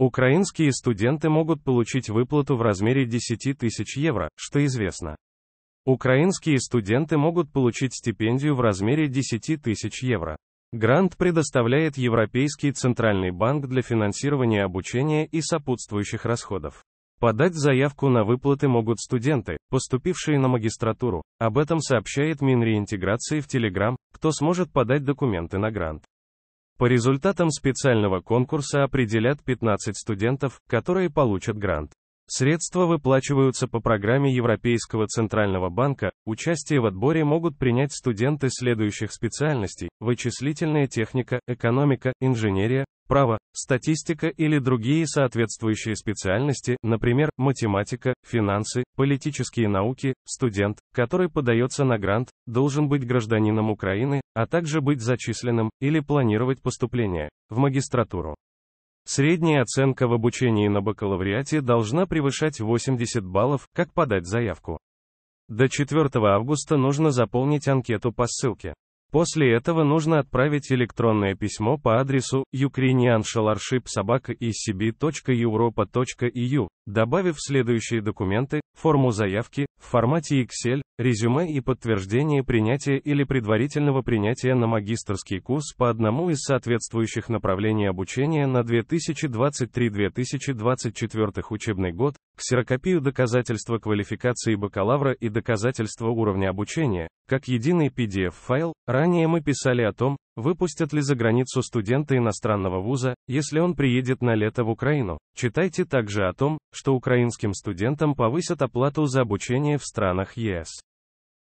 Украинские студенты могут получить выплату в размере 10 тысяч евро, что известно. Украинские студенты могут получить стипендию в размере 10 тысяч евро. Грант предоставляет Европейский Центральный банк для финансирования обучения и сопутствующих расходов. Подать заявку на выплаты могут студенты, поступившие на магистратуру. Об этом сообщает Минреинтеграции в Телеграм, кто сможет подать документы на грант. По результатам специального конкурса определят 15 студентов, которые получат грант. Средства выплачиваются по программе Европейского центрального банка. Участие в отборе могут принять студенты следующих специальностей: вычислительная техника, экономика, инженерия, право, статистика или другие соответствующие специальности, например, математика, финансы, политические науки. Студент, который подается на грант, должен быть гражданином Украины, а также быть зачисленным или планировать поступление в магистратуру. Средняя оценка в обучении на бакалавриате должна превышать 80 баллов, как подать заявку. До 4 августа нужно заполнить анкету по ссылке. После этого нужно отправить электронное письмо по адресу ukrainianscholarship.ecb.europa.eu, добавив следующие документы, форму заявки, в формате Excel, резюме и подтверждение принятия или предварительного принятия на магистрский курс по одному из соответствующих направлений обучения на 2023-2024 учебный год, ксерокопию доказательства квалификации бакалавра и доказательства уровня обучения, как единый PDF-файл, ранее мы писали о том, выпустят ли за границу студента иностранного вуза, если он приедет на лето в Украину. Читайте также о том, что украинским студентам повысят оплату за обучение в странах ЕС.